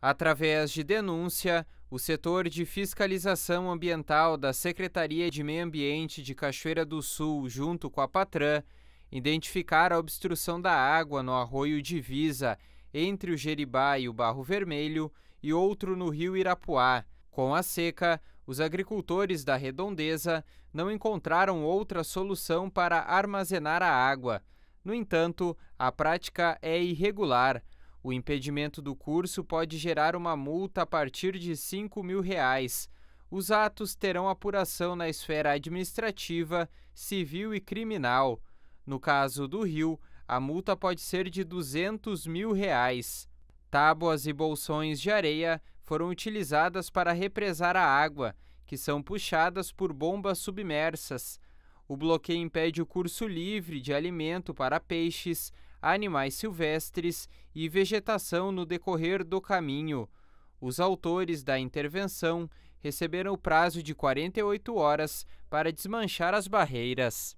Através de denúncia, o setor de fiscalização ambiental da Secretaria de Meio Ambiente de Cachoeira do Sul, junto com a Patran, identificaram a obstrução da água no arroio Divisa, entre o Jeribá e o Barro Vermelho, e outro no rio Irapuá. Com a seca, os agricultores da redondeza não encontraram outra solução para armazenar a água. No entanto, a prática é irregular o impedimento do curso pode gerar uma multa a partir de R$ 5 mil. Reais. Os atos terão apuração na esfera administrativa, civil e criminal. No caso do Rio, a multa pode ser de R$ 200 mil. Reais. Tábuas e bolsões de areia foram utilizadas para represar a água, que são puxadas por bombas submersas. O bloqueio impede o curso livre de alimento para peixes, animais silvestres e vegetação no decorrer do caminho. Os autores da intervenção receberam o prazo de 48 horas para desmanchar as barreiras.